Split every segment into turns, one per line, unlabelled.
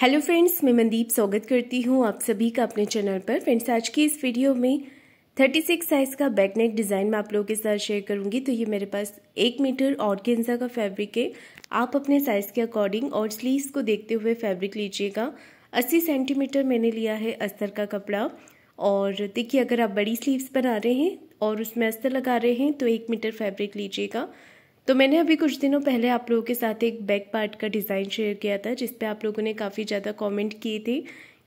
hello friends मैं मनदीप स्वागत करती हूँ आप सभी का अपने चैनल पर फ्रेंड्स आज की इस वीडियो में 36 साइज़ का बैक नेक डिज़ाइन मैं आप लोगों के साथ शेयर करूंगी तो ये मेरे पास एक मीटर और गेंजा का फैब्रिक है आप अपने साइज़ के अकॉर्डिंग और स्लीव्स को देखते हुए फैब्रिक लीजिएगा 80 सेंटीमीटर मैंने लिया है अस्तर का कपड़ा और देखिए अगर आप बड़ी स्लीव्स बना रहे हैं और उसमें अस्तर लगा रहे हैं तो एक मीटर फैब्रिक लीजिएगा तो मैंने अभी कुछ दिनों पहले आप लोगों के साथ एक बैक पार्ट का डिज़ाइन शेयर किया था जिस पर आप लोगों ने काफ़ी ज़्यादा कमेंट किए थे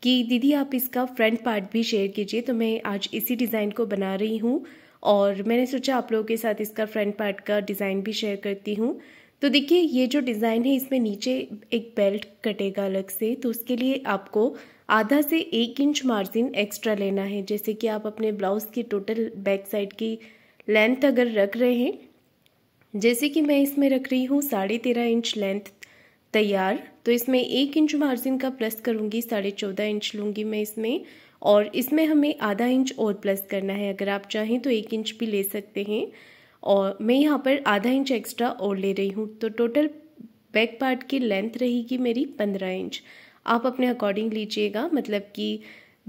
कि दीदी आप इसका फ्रंट पार्ट भी शेयर कीजिए तो मैं आज इसी डिज़ाइन को बना रही हूँ और मैंने सोचा आप लोगों के साथ इसका फ्रंट पार्ट का डिज़ाइन भी शेयर करती हूँ तो देखिए ये जो डिज़ाइन है इसमें नीचे एक बेल्ट कटेगा अलग से तो उसके लिए आपको आधा से एक इंच मार्जिन एक्स्ट्रा लेना है जैसे कि आप अपने ब्लाउज़ की टोटल बैक साइड की लेंथ अगर रख रहे हैं जैसे कि मैं इसमें रख रही हूँ साढ़े तेरह इंच लेंथ तैयार तो इसमें एक इंच मार्जिन का प्लस करूँगी साढ़े चौदह इंच लूँगी मैं इसमें और इसमें हमें आधा इंच और प्लस करना है अगर आप चाहें तो एक इंच भी ले सकते हैं और मैं यहाँ पर आधा इंच एक्स्ट्रा और ले रही हूँ तो टोटल बैक पार्ट की लेंथ रहेगी मेरी पंद्रह इंच आप अपने अकॉर्डिंग लीजिएगा मतलब कि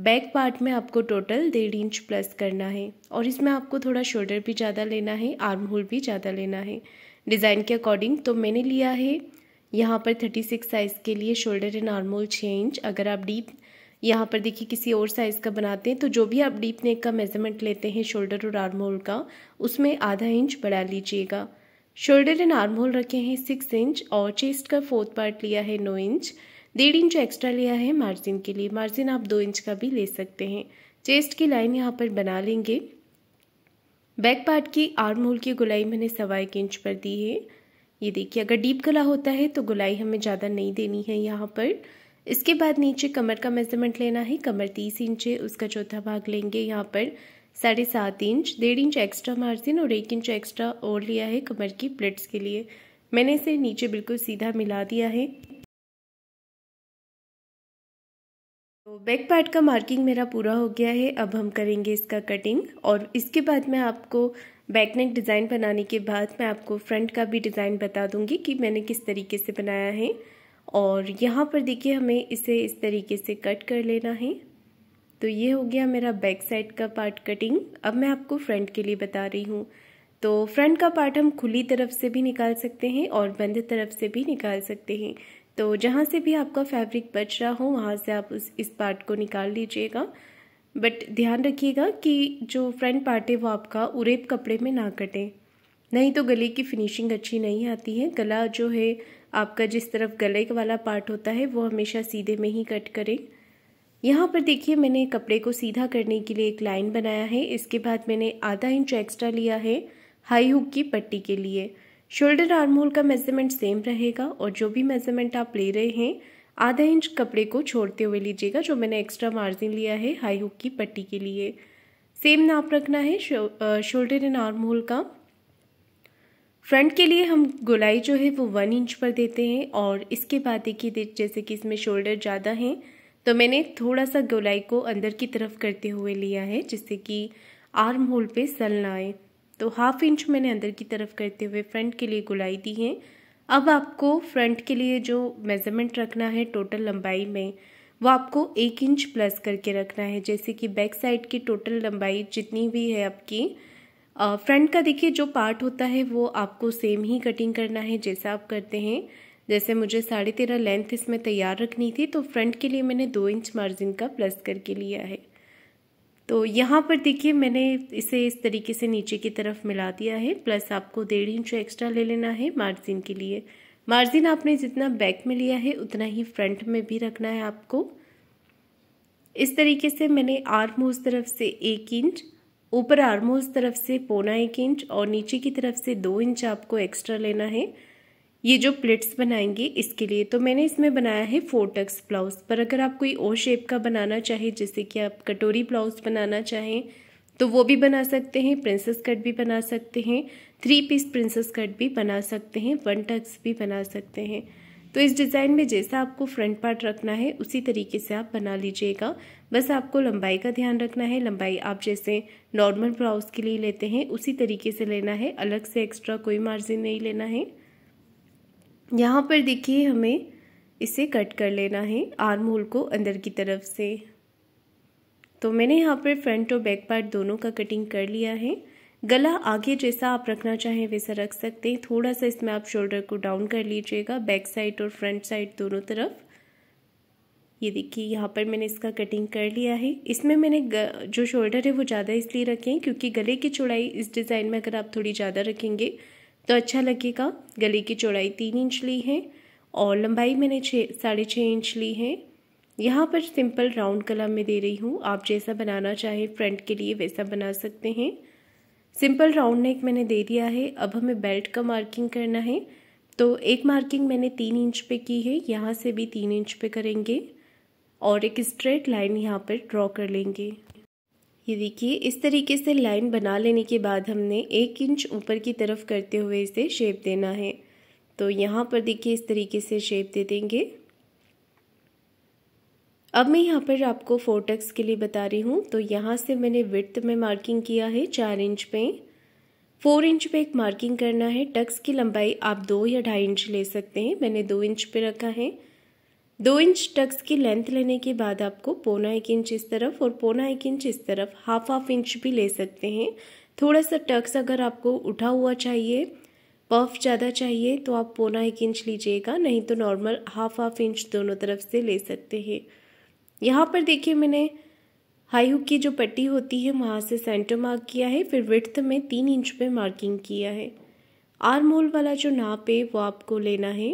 बैक पार्ट में आपको टोटल डेढ़ इंच प्लस करना है और इसमें आपको थोड़ा शोल्डर भी ज़्यादा लेना है आर्म होल भी ज़्यादा लेना है डिज़ाइन के अकॉर्डिंग तो मैंने लिया है यहाँ पर थर्टी सिक्स साइज़ के लिए शोल्डर एंड आर्म होल छः इंच अगर आप डीप यहाँ पर देखिए किसी और साइज़ का बनाते हैं तो जो भी आप डीप नेक का मेजरमेंट लेते हैं शोल्डर और आर्म होल का उसमें आधा इंच बढ़ा लीजिएगा शोल्डर एंड आर्म होल रखे हैं सिक्स इंच और चेस्ट का फोर्थ पार्ट लिया है नौ इंच डेढ़ इंच एक्स्ट्रा लिया है मार्जिन के लिए मार्जिन आप दो इंच का भी ले सकते हैं चेस्ट की लाइन यहाँ पर बना लेंगे बैक पार्ट की आर्म होल की गुलाई मैंने सवा एक इंच पर दी है ये देखिए अगर डीप गला होता है तो गुलाई हमें ज़्यादा नहीं देनी है यहाँ पर इसके बाद नीचे कमर का मेजरमेंट लेना है कमर तीस इंच है उसका चौथा भाग लेंगे यहाँ पर साढ़े सात इंच डेढ़ इंच एक्स्ट्रा मार्जिन और एक इंच एक्स्ट्रा और लिया है कमर की प्लेट्स
के लिए मैंने इसे नीचे बिल्कुल सीधा मिला दिया है तो बैक पार्ट का मार्किंग मेरा पूरा हो गया है अब हम करेंगे इसका
कटिंग और इसके बाद मैं आपको बैक नेक डिज़ाइन बनाने के बाद मैं आपको फ्रंट का भी डिज़ाइन बता दूंगी कि मैंने किस तरीके से बनाया है और यहाँ पर देखिए हमें इसे इस तरीके से कट कर लेना है तो ये हो गया मेरा बैक साइड का पार्ट कटिंग अब मैं आपको फ्रंट के लिए बता रही हूँ तो फ्रंट का पार्ट हम खुली तरफ से भी निकाल सकते हैं और बंद तरफ से भी निकाल सकते हैं तो जहाँ से भी आपका फैब्रिक बच रहा हो वहाँ से आप उस इस पार्ट को निकाल लीजिएगा बट ध्यान रखिएगा कि जो फ्रंट पार्ट है वो आपका उरेप कपड़े में ना कटे नहीं तो गले की फिनिशिंग अच्छी नहीं आती है गला जो है आपका जिस तरफ गले वाला पार्ट होता है वो हमेशा सीधे में ही कट करें यहाँ पर देखिए मैंने कपड़े को सीधा करने के लिए एक लाइन बनाया है इसके बाद मैंने आधा इंच एक्स्ट्रा लिया है हाई हुक की पट्टी के लिए शोल्डर आर्म होल का मेजरमेंट सेम रहेगा और जो भी मेजरमेंट आप ले रहे हैं आधा इंच कपड़े को छोड़ते हुए लीजिएगा जो मैंने एक्स्ट्रा मार्जिन लिया है हाई हुक की पट्टी के लिए सेम नाप रखना है शोल्डर एंड आर्म होल का फ्रंट के लिए हम गोलाई जो है वो वन इंच पर देते हैं और इसके बाद देखिए जैसे कि इसमें शोल्डर ज़्यादा हैं तो मैंने थोड़ा सा गोलाई को अंदर की तरफ करते हुए लिया है जिससे कि आर्म होल पे सल ना आए तो हाफ इंच मैंने अंदर की तरफ करते हुए फ्रंट के लिए गुलाई दी है अब आपको फ्रंट के लिए जो मेज़रमेंट रखना है टोटल लंबाई में वो आपको एक इंच प्लस करके रखना है जैसे कि बैक साइड की टोटल लंबाई जितनी भी है आपकी फ्रंट का देखिए जो पार्ट होता है वो आपको सेम ही कटिंग करना है जैसा आप करते हैं जैसे मुझे साढ़े तेरह लेंथ इसमें तैयार रखनी थी तो फ्रंट के लिए मैंने दो इंच मार्जिन का प्लस करके लिया है तो यहाँ पर देखिए मैंने इसे इस तरीके से नीचे की तरफ मिला दिया है प्लस आपको डेढ़ इंच एक्स्ट्रा ले लेना है मार्जिन के लिए मार्जिन आपने जितना बैक में लिया है उतना ही फ्रंट में भी रखना है आपको इस तरीके से मैंने आर्म तरफ से एक इंच ऊपर आर्मोज तरफ से पौना एक इंच और नीचे की तरफ से दो इंच आपको एक्स्ट्रा लेना है ये जो प्लेट्स बनाएंगे इसके लिए तो मैंने इसमें बनाया है फोर टक्स ब्लाउज़ पर अगर आप कोई और शेप का बनाना चाहें जैसे कि आप कटोरी ब्लाउज़ बनाना चाहें तो वो भी बना सकते हैं प्रिंसेस कट भी बना सकते हैं थ्री पीस प्रिंसेस कट भी बना सकते हैं वन टक्स भी बना सकते हैं तो इस डिज़ाइन में जैसा आपको फ्रंट पार्ट रखना है उसी तरीके से आप बना लीजिएगा बस आपको लंबाई का ध्यान रखना है लंबाई आप जैसे नॉर्मल ब्लाउज़ के लिए लेते हैं उसी तरीके से लेना है अलग से एक्स्ट्रा कोई मार्जिन नहीं लेना है यहाँ पर देखिए हमें इसे कट कर लेना है आर्म होल को अंदर की तरफ से तो मैंने यहाँ पर फ्रंट और बैक पार्ट दोनों का कटिंग कर लिया है गला आगे जैसा आप रखना चाहें वैसा रख सकते हैं थोड़ा सा इसमें आप शोल्डर को डाउन कर लीजिएगा बैक साइड और फ्रंट साइड दोनों तरफ ये देखिए यहाँ पर मैंने इसका कटिंग कर लिया है इसमें मैंने ग, जो शोल्डर है वो ज़्यादा इसलिए रखे हैं क्योंकि गले की चौड़ाई इस डिज़ाइन में अगर आप थोड़ी ज़्यादा रखेंगे तो अच्छा लगेगा गले की चौड़ाई तीन इंच ली है और लंबाई मैंने छः साढ़े छः इंच ली है यहाँ पर सिंपल राउंड कलर में दे रही हूँ आप जैसा बनाना चाहें फ्रंट के लिए वैसा बना सकते हैं सिंपल राउंड नेक मैंने दे दिया है अब हमें बेल्ट का मार्किंग करना है तो एक मार्किंग मैंने तीन इंच पे की है यहाँ से भी तीन इंच पे करेंगे और एक स्ट्रेट लाइन यहाँ पर ड्रॉ कर लेंगे ये देखिए इस तरीके से लाइन बना लेने के बाद हमने एक इंच ऊपर की तरफ करते हुए इसे शेप देना है तो यहाँ पर देखिए इस तरीके से शेप दे देंगे अब मैं यहाँ पर आपको फोटक्स के लिए बता रही हूँ तो यहाँ से मैंने विथ में मार्किंग किया है चार इंच पे फोर इंच पे एक मार्किंग करना है टक्स की लंबाई आप दो या ढाई इंच ले सकते हैं मैंने दो इंच पे रखा है दो इंच टक्स की लेंथ लेने के बाद आपको पौना एक इंच इस तरफ और पौना एक इंच इस तरफ हाफ हाफ इंच भी ले सकते हैं थोड़ा सा टक्स अगर आपको उठा हुआ चाहिए पफ ज़्यादा चाहिए तो आप पौना एक इंच लीजिएगा नहीं तो नॉर्मल हाफ हाफ इंच दोनों तरफ से ले सकते हैं यहाँ पर देखिए मैंने हाई हुक की जो पट्टी होती है वहाँ से सेंटर मार्क किया है फिर विड्थ में तीन इंच पे मार्किंग किया है आर्म होल वाला जो नाप है वो आपको लेना है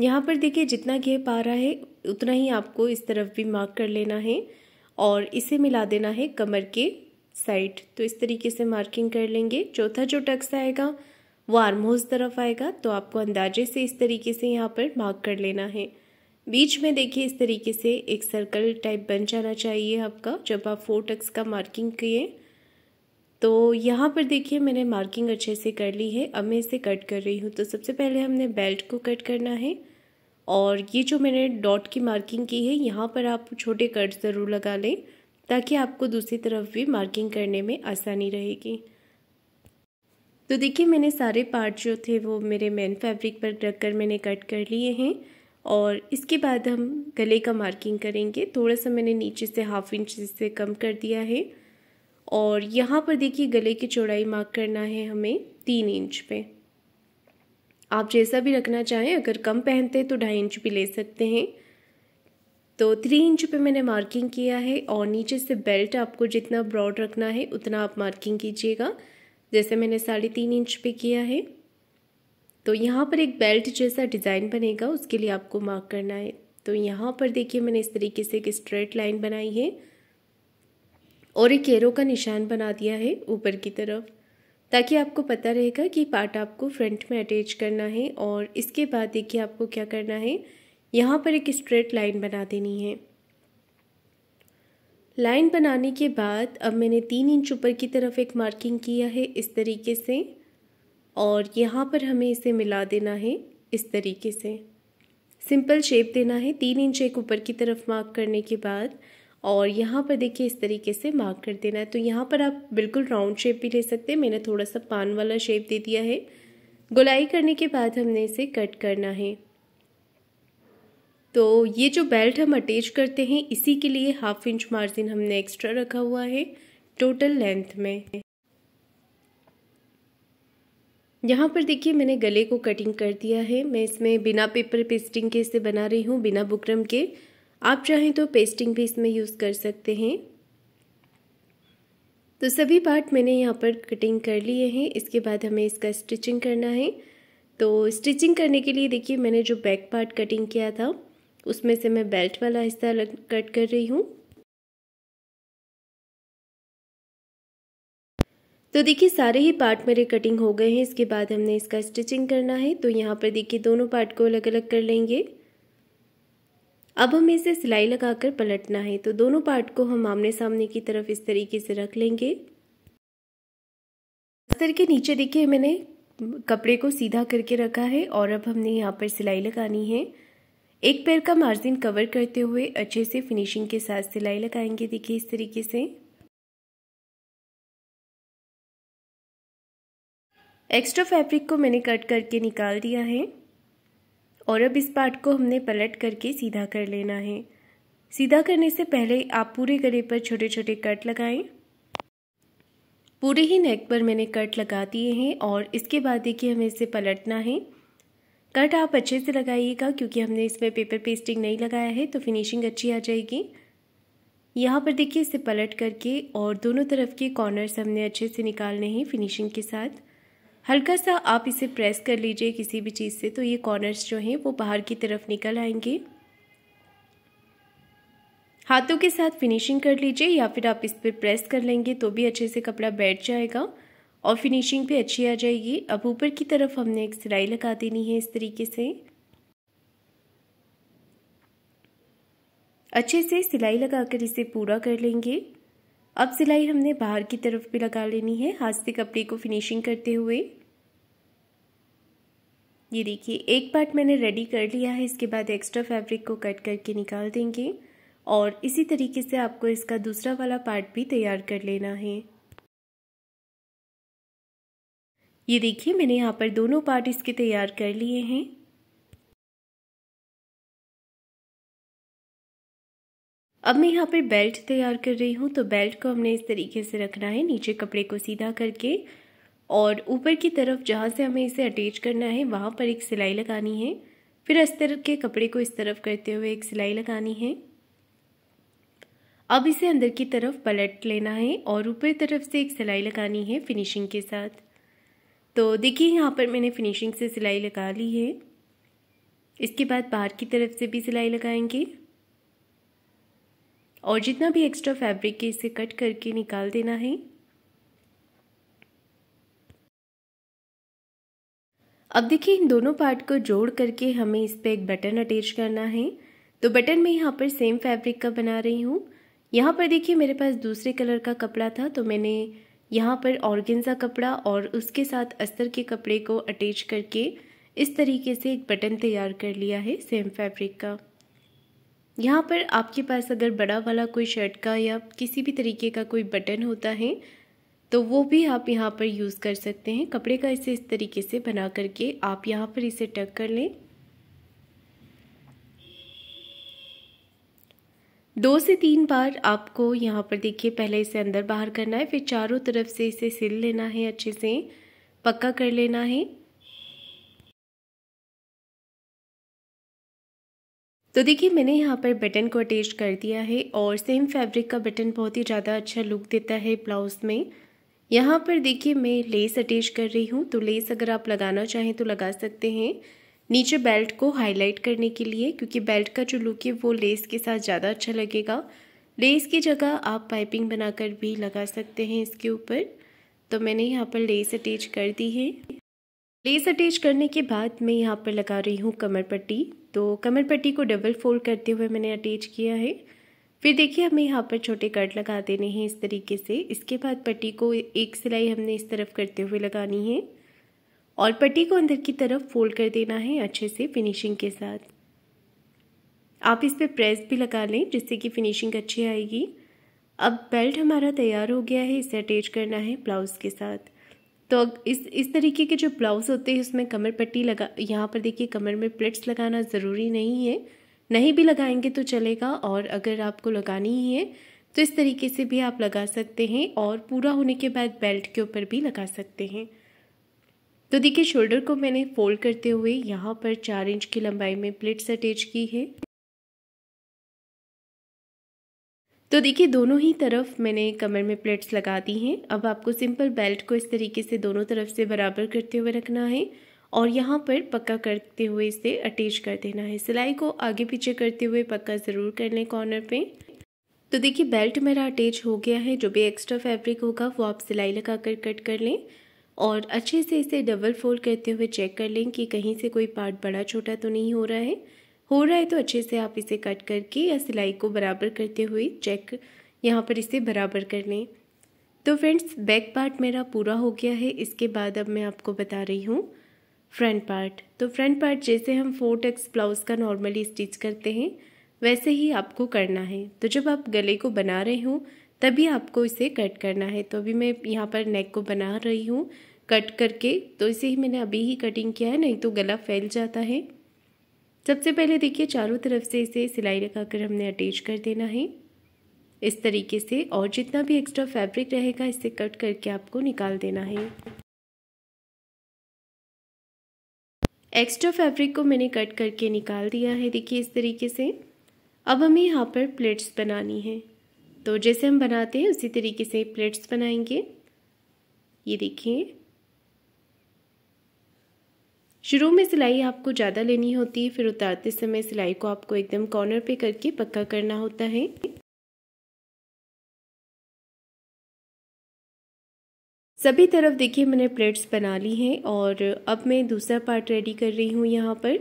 यहाँ पर देखिए जितना घे पा रहा है उतना ही आपको इस तरफ भी मार्क कर लेना है और इसे मिला देना है कमर के साइड तो इस तरीके से मार्किंग कर लेंगे चौथा जो टक्स आएगा वो आर्मोज तरफ आएगा तो आपको अंदाजे से इस तरीके से यहाँ पर मार्क कर लेना है बीच में देखिए इस तरीके से एक सर्कल टाइप बन जाना चाहिए आपका जब आप फोर टक्स का मार्किंग किए तो यहाँ पर देखिए मैंने मार्किंग अच्छे से कर ली है अब मैं इसे कट कर रही हूँ तो सबसे पहले हमने बेल्ट को कट करना है और ये जो मैंने डॉट की मार्किंग की है यहाँ पर आप छोटे कट ज़रूर लगा लें ताकि आपको दूसरी तरफ भी मार्किंग करने में आसानी रहेगी तो देखिए मैंने सारे पार्ट जो थे वो मेरे मेन फैब्रिक पर रख कर मैंने कट कर लिए हैं और इसके बाद हम गले का मार्किंग करेंगे थोड़ा सा मैंने नीचे से हाफ इंच से कम कर दिया है और यहाँ पर देखिए गले की चौड़ाई मार्क करना है हमें तीन इंच पे आप जैसा भी रखना चाहें अगर कम पहनते हैं तो ढाई इंच भी ले सकते हैं तो थ्री इंच पे मैंने मार्किंग किया है और नीचे से बेल्ट आपको जितना ब्रॉड रखना है उतना आप मार्किंग कीजिएगा जैसे मैंने साढ़े तीन इंच पे किया है तो यहाँ पर एक बेल्ट जैसा डिज़ाइन बनेगा उसके लिए आपको मार्क करना है तो यहाँ पर देखिए मैंने इस तरीके से एक स्ट्रेट लाइन बनाई है और एक एरो का निशान बना दिया है ऊपर की तरफ ताकि आपको पता रहेगा कि पार्ट आपको फ्रंट में अटैच करना है और इसके बाद देखिए आपको क्या करना है यहाँ पर एक स्ट्रेट लाइन बना देनी है लाइन बनाने के बाद अब मैंने तीन इंच ऊपर की तरफ एक मार्किंग किया है इस तरीके से और यहाँ पर हमें इसे मिला देना है इस तरीके से सिंपल शेप देना है तीन इंच एक ऊपर की तरफ मार्क करने के बाद और यहाँ पर देखिए इस तरीके से मार्क कर देना है तो यहाँ पर आप बिल्कुल राउंड शेप भी ले सकते हैं मैंने थोड़ा सा पान वाला शेप दे दिया है गुलाई करने के बाद हमने इसे कट करना है तो ये जो बेल्ट हम अटैच करते हैं इसी के लिए हाफ इंच मार्जिन हमने एक्स्ट्रा रखा हुआ है टोटल लेंथ में यहाँ पर देखिए मैंने गले को कटिंग कर दिया है मैं इसमें बिना पेपर पेस्टिंग के इसे बना रही हूँ बिना बुकरम के आप चाहें तो पेस्टिंग भी इसमें यूज़ कर सकते हैं तो सभी पार्ट मैंने यहाँ पर कटिंग कर लिए हैं इसके बाद हमें इसका स्टिचिंग करना है तो स्टिचिंग करने के लिए देखिए मैंने जो बैक पार्ट कटिंग किया था
उसमें से मैं बेल्ट वाला हिस्सा कट कर रही हूँ तो देखिए सारे ही पार्ट मेरे कटिंग हो गए हैं इसके
बाद हमने इसका स्टिचिंग करना है तो यहाँ पर देखिए दोनों पार्ट को अलग अलग कर लेंगे अब हमें इसे सिलाई लगाकर पलटना है तो दोनों पार्ट को हम आमने सामने की तरफ इस तरीके से रख लेंगे अस्तर के नीचे देखिए मैंने कपड़े को सीधा करके रखा है और अब हमने यहाँ पर सिलाई लगानी है एक
पैर का मार्जिन कवर करते हुए अच्छे से फिनिशिंग के साथ सिलाई लगाएंगे देखिए इस तरीके से एक्स्ट्रा फैब्रिक को मैंने कट करके निकाल दिया है और अब इस पार्ट को हमने पलट
करके सीधा कर लेना है सीधा करने से पहले आप पूरे गले पर छोटे छोटे कट लगाएं पूरे ही नेक पर मैंने कट लगा दिए हैं और इसके बाद देखिए हमें इसे पलटना है कट आप अच्छे से लगाइएगा क्योंकि हमने इसमें पेपर पेस्टिंग नहीं लगाया है तो फिनिशिंग अच्छी आ जाएगी यहाँ पर देखिए इसे पलट करके और दोनों तरफ के कॉर्नर्स हमने अच्छे से निकालने हैं फिनिशिंग के साथ हल्का सा आप इसे प्रेस कर लीजिए किसी भी चीज़ से तो ये कॉर्नर्स जो हैं वो बाहर की तरफ निकल आएंगे हाथों के साथ फिनिशिंग कर लीजिए या फिर आप इस पर प्रेस कर लेंगे तो भी अच्छे से कपड़ा बैठ जाएगा और फिनिशिंग भी अच्छी आ जाएगी अब ऊपर की तरफ हमने एक सिलाई लगा देनी है इस तरीके से अच्छे से सिलाई लगाकर इसे पूरा कर लेंगे अब सिलाई हमने बाहर की तरफ भी लगा लेनी है हाथ से कपड़े को फिनिशिंग करते हुए ये देखिए एक पार्ट मैंने रेडी कर लिया है इसके बाद एक्स्ट्रा फैब्रिक को कट करके निकाल देंगे और इसी तरीके से आपको इसका दूसरा वाला पार्ट भी
तैयार कर लेना है ये देखिए मैंने यहाँ पर दोनों पार्ट इसके तैयार कर लिए हैं अब मैं यहाँ पर बेल्ट तैयार कर रही हूँ तो बेल्ट
को हमने इस तरीके से रखना है नीचे कपड़े को सीधा करके और ऊपर की तरफ जहाँ से हमें इसे अटैच करना है वहाँ पर एक सिलाई लगानी है फिर अस्तर के कपड़े को इस तरफ करते हुए एक सिलाई लगानी है अब इसे अंदर की तरफ पलट लेना है और ऊपर तरफ से एक सिलाई लगानी है फिनिशिंग के साथ तो देखिए यहाँ पर मैंने फिनिशिंग से सिलाई लगा ली है इसके बाद बाहर की तरफ से भी सिलाई लगाएंगे और जितना भी एक्स्ट्रा फैब्रिक है इसे कट करके निकाल देना है अब देखिए इन दोनों पार्ट को जोड़ करके हमें इस पर एक बटन अटैच करना है तो बटन मैं यहाँ पर सेम फैब्रिक का बना रही हूँ यहाँ पर देखिए मेरे पास दूसरे कलर का कपड़ा था तो मैंने यहाँ पर ऑर्गेंजा कपड़ा और उसके साथ अस्तर के कपड़े को अटैच करके इस तरीके से एक बटन तैयार कर लिया है सेम फैब्रिक का यहाँ पर आपके पास अगर बड़ा वाला कोई शर्ट का या किसी भी तरीके का कोई बटन होता है तो वो भी आप यहाँ पर यूज़ कर सकते हैं कपड़े का इसे इस तरीके से बना करके आप यहाँ पर इसे टक कर लें दो से तीन बार आपको यहाँ पर देखिए पहले
इसे अंदर बाहर करना है फिर चारों तरफ से इसे सिल लेना है अच्छे से पक्का कर लेना है तो देखिए मैंने यहाँ पर बटन को अटैच कर दिया है और सेम फैब्रिक का बटन बहुत ही ज़्यादा अच्छा
लुक देता है ब्लाउज़ में यहाँ पर देखिए मैं लेस अटैच कर रही हूँ तो लेस अगर आप लगाना चाहें तो लगा सकते हैं नीचे बेल्ट को हाईलाइट करने के लिए क्योंकि बेल्ट का जो लुक है वो लेस के साथ ज़्यादा अच्छा लगेगा लेस की जगह आप पाइपिंग बनाकर भी लगा सकते हैं इसके ऊपर तो मैंने यहाँ पर लेस अटैच कर दी है लेस अटैच करने के बाद मैं यहाँ पर लगा रही हूँ कमर पट्टी तो कमर पट्टी को डबल फोल्ड करते हुए मैंने अटैच किया है फिर देखिए हमें यहाँ पर छोटे कट लगा देने हैं इस तरीके से इसके बाद पट्टी को एक सिलाई हमने इस तरफ करते हुए लगानी है और पट्टी को अंदर की तरफ फोल्ड कर देना है अच्छे से फिनिशिंग के साथ आप इस पर प्रेस भी लगा लें जिससे कि फिनिशिंग अच्छी आएगी अब बेल्ट हमारा तैयार हो गया है इसे अटैच करना है ब्लाउज़ के साथ तो इस इस तरीके के जो ब्लाउज़ होते हैं उसमें कमर पट्टी लगा यहाँ पर देखिए कमर में प्लेट्स लगाना ज़रूरी नहीं है नहीं भी लगाएंगे तो चलेगा और अगर आपको लगानी ही है तो इस तरीके से भी आप लगा सकते हैं और पूरा होने के बाद बेल्ट के ऊपर भी लगा सकते हैं तो
देखिए शोल्डर को मैंने फोल्ड करते हुए यहाँ पर चार इंच की लंबाई में प्लेट्स अटैच की है तो देखिए दोनों ही तरफ मैंने
कमर में प्लेट्स लगा दी हैं अब आपको सिंपल बेल्ट को इस तरीके से दोनों तरफ से बराबर करते हुए रखना है और यहाँ पर पक्का करते हुए इसे अटैच कर देना है सिलाई को आगे पीछे करते हुए पक्का ज़रूर कर लें कॉर्नर पे तो देखिए बेल्ट मेरा अटैच हो गया है जो भी एक्स्ट्रा फैब्रिक होगा वो आप सिलाई लगा कर कट कर लें और अच्छे से इसे डबल फोल्ड करते हुए चेक कर लें कि कहीं से कोई पार्ट बड़ा छोटा तो नहीं हो रहा है हो रहा है तो अच्छे से आप इसे कट करके या सिलाई को बराबर करते हुए चेक यहाँ पर इसे बराबर कर लें तो फ्रेंड्स बैक पार्ट मेरा पूरा हो गया है इसके बाद अब मैं आपको बता रही हूँ फ्रंट पार्ट तो फ्रंट पार्ट जैसे हम फोर टक्स ब्लाउज़ का नॉर्मली स्टिच करते हैं वैसे ही आपको करना है तो जब आप गले को बना रहे हों तभी आपको इसे कट करना है तो अभी मैं यहाँ पर नेक को बना रही हूँ कट करके तो इसे ही मैंने अभी ही कटिंग किया है नहीं तो गला फैल जाता है सबसे पहले देखिए चारों तरफ से इसे सिलाई लगाकर हमने अटैच कर देना है इस तरीके से और जितना भी एक्स्ट्रा फैब्रिक रहेगा इसे कट करके आपको निकाल देना है एक्स्ट्रा फैब्रिक को मैंने कट करके निकाल दिया है देखिए इस तरीके से अब हमें यहाँ पर प्लेट्स बनानी है तो जैसे हम बनाते हैं उसी तरीके से प्लेट्स बनाएंगे ये देखिए शुरू में सिलाई आपको ज़्यादा लेनी होती है फिर उतारते समय सिलाई को आपको
एकदम कॉर्नर पे करके पक्का करना होता है सभी तरफ देखिए मैंने प्लेट्स बना ली हैं और अब मैं दूसरा पार्ट रेडी कर रही हूँ यहाँ पर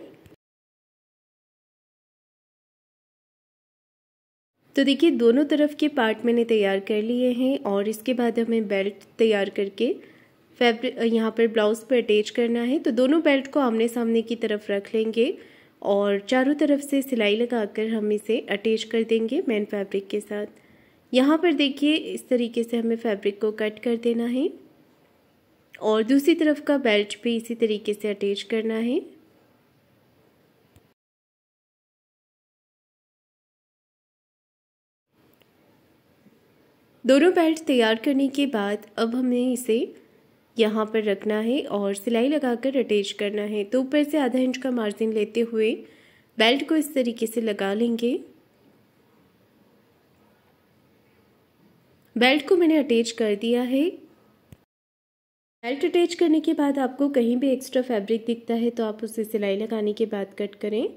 तो देखिए दोनों तरफ के पार्ट मैंने तैयार कर लिए
हैं और इसके बाद हमें बेल्ट तैयार करके फैब्रिक यहाँ पर ब्लाउज़ पर अटैच करना है तो दोनों बेल्ट को आमने सामने की तरफ रख लेंगे और चारों तरफ से सिलाई लगाकर हम इसे अटैच कर देंगे मेन फैब्रिक के साथ यहाँ पर देखिए इस तरीके से हमें फैब्रिक को कट कर देना है और दूसरी तरफ का बेल्ट भी
इसी तरीके से अटैच करना है दोनों बेल्ट तैयार करने के बाद अब हमें इसे यहाँ पर रखना है और सिलाई
लगाकर अटैच करना है तो ऊपर से आधा इंच का मार्जिन लेते हुए बेल्ट को इस तरीके से लगा लेंगे बेल्ट को मैंने अटैच कर दिया है बेल्ट अटैच करने के बाद आपको कहीं भी एक्स्ट्रा फैब्रिक दिखता है तो आप उसे सिलाई लगाने के बाद कट करें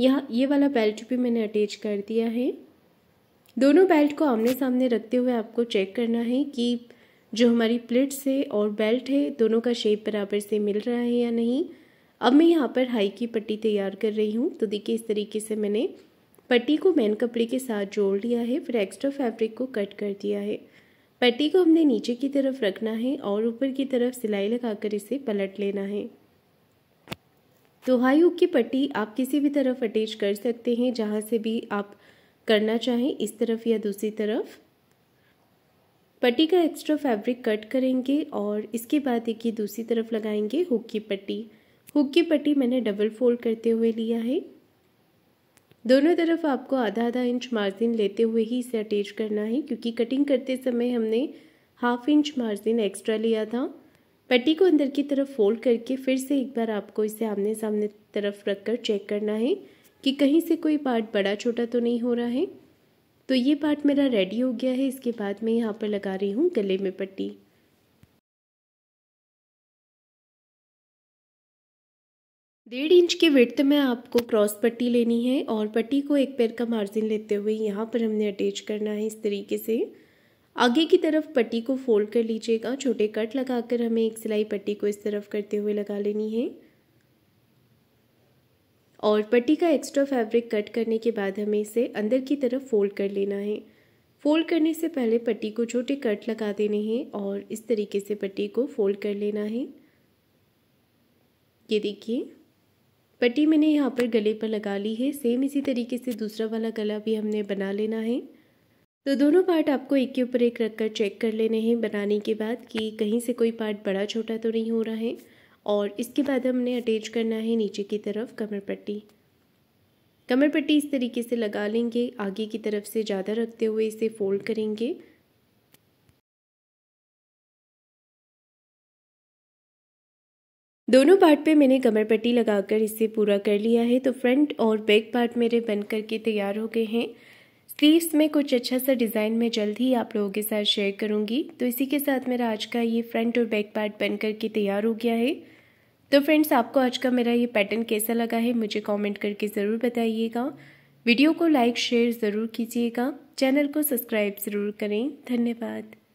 यहाँ ये वाला बेल्ट भी मैंने अटैच कर दिया है दोनों बेल्ट को आमने सामने रखते हुए आपको चेक करना है कि जो हमारी प्लेट्स है और बेल्ट है दोनों का शेप बराबर से मिल रहा है या नहीं अब मैं यहाँ पर हाई की पट्टी तैयार कर रही हूँ तो देखिए इस तरीके से मैंने पट्टी को मैन कपड़े के साथ जोड़ लिया है फिर एक्स्ट्रा फैब्रिक को कट कर दिया है पट्टी को हमने नीचे की तरफ रखना है और ऊपर की तरफ सिलाई लगाकर इसे पलट लेना है तो हाई हुक की पट्टी आप किसी भी तरफ अटैच कर सकते हैं जहाँ से भी आप करना चाहें इस तरफ या दूसरी तरफ पट्टी का एक्स्ट्रा फैब्रिक कट करेंगे और इसके बाद एक ये दूसरी तरफ लगाएंगे हुक की पट्टी हुक की पट्टी मैंने डबल फोल्ड करते हुए लिया है दोनों तरफ आपको आधा आधा इंच मार्जिन लेते हुए ही इसे अटैच करना है क्योंकि कटिंग करते समय हमने हाफ इंच मार्जिन एक्स्ट्रा लिया था पट्टी को अंदर की तरफ फोल्ड करके फिर से एक बार आपको इसे आमने सामने तरफ रखकर चेक करना है कि कहीं से कोई पार्ट बड़ा छोटा तो नहीं हो रहा है तो ये पार्ट मेरा रेडी हो गया है इसके बाद मैं यहाँ पर
लगा रही हूँ गले में पट्टी डेढ़ इंच के विड्थ में आपको क्रॉस पट्टी लेनी है और पट्टी
को एक पैर का मार्जिन लेते हुए यहाँ पर हमने अटैच करना है इस तरीके से आगे की तरफ पट्टी को फोल्ड कर लीजिएगा छोटे कट लगाकर हमें एक सिलाई पट्टी को इस तरफ करते हुए लगा लेनी है और पट्टी का एक्स्ट्रा फैब्रिक कट करने के बाद हमें इसे अंदर की तरफ फोल्ड कर लेना है फोल्ड करने से पहले पट्टी को छोटे कट लगा देने हैं और इस तरीके से पट्टी को फोल्ड कर लेना है ये देखिए पट्टी मैंने यहाँ पर गले पर लगा ली है सेम इसी तरीके से दूसरा वाला गला भी हमने बना लेना है तो दोनों पार्ट आपको एक के ऊपर एक रख कर चेक कर लेने हैं बनाने के बाद कि कहीं से कोई पार्ट बड़ा छोटा तो नहीं हो रहा है और इसके बाद हमने अटैच करना है नीचे की तरफ कमर पट्टी कमर पट्टी इस
तरीके से लगा लेंगे आगे की तरफ से ज़्यादा रखते हुए इसे फोल्ड करेंगे दोनों पार्ट पे मैंने कमर पट्टी लगाकर इसे पूरा कर लिया है तो फ्रंट और बैक पार्ट मेरे बन
करके तैयार हो गए हैं स्लीव्स में कुछ अच्छा सा डिज़ाइन मैं जल्द ही आप लोगों के साथ शेयर करूंगी तो इसी के साथ मेरा आज का ये फ्रंट और बैक पार्ट बन करके तैयार हो गया है तो फ्रेंड्स आपको आज का मेरा ये पैटर्न कैसा लगा है मुझे कमेंट करके ज़रूर बताइएगा
वीडियो को लाइक शेयर ज़रूर कीजिएगा चैनल को सब्सक्राइब ज़रूर करें धन्यवाद